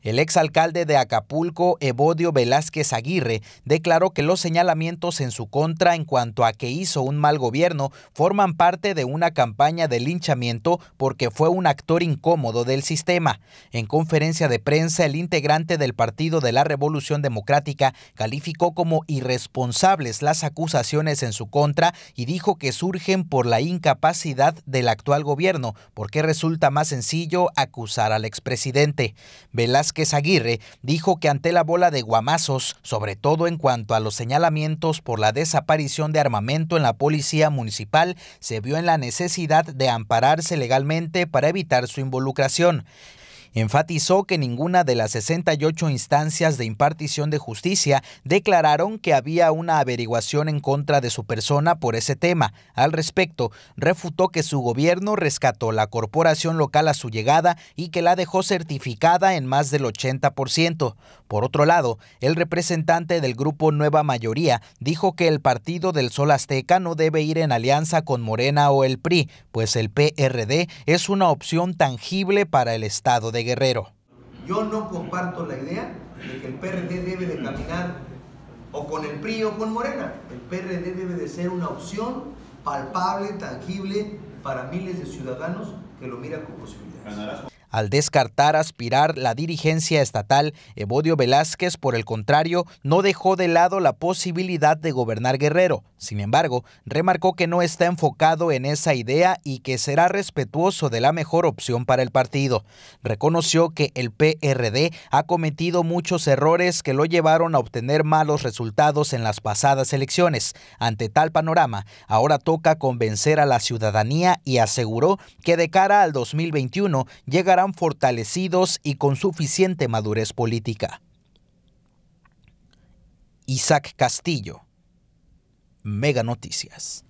El exalcalde de Acapulco, Evodio Velázquez Aguirre, declaró que los señalamientos en su contra en cuanto a que hizo un mal gobierno forman parte de una campaña de linchamiento porque fue un actor incómodo del sistema. En conferencia de prensa, el integrante del Partido de la Revolución Democrática calificó como irresponsables las acusaciones en su contra y dijo que surgen por la incapacidad del actual gobierno, porque resulta más sencillo acusar al expresidente. Velázquez Aguirre dijo que ante la bola de guamazos, sobre todo en cuanto a los señalamientos por la desaparición de armamento en la policía municipal, se vio en la necesidad de ampararse legalmente para evitar su involucración. Enfatizó que ninguna de las 68 instancias de impartición de justicia declararon que había una averiguación en contra de su persona por ese tema. Al respecto, refutó que su gobierno rescató la corporación local a su llegada y que la dejó certificada en más del 80%. Por otro lado, el representante del grupo Nueva Mayoría dijo que el Partido del Sol Azteca no debe ir en alianza con Morena o el PRI, pues el PRD es una opción tangible para el Estado de Guerrero. Yo no comparto la idea de que el PRD debe de caminar o con el PRI o con Morena. El PRD debe de ser una opción palpable, tangible para miles de ciudadanos que lo miran con posibilidades. Al descartar aspirar la dirigencia estatal, Evodio Velázquez, por el contrario, no dejó de lado la posibilidad de gobernar Guerrero. Sin embargo, remarcó que no está enfocado en esa idea y que será respetuoso de la mejor opción para el partido. Reconoció que el PRD ha cometido muchos errores que lo llevaron a obtener malos resultados en las pasadas elecciones. Ante tal panorama, ahora toca convencer a la ciudadanía y aseguró que de cara al 2021 llegará fortalecidos y con suficiente madurez política. Isaac Castillo, Mega Noticias.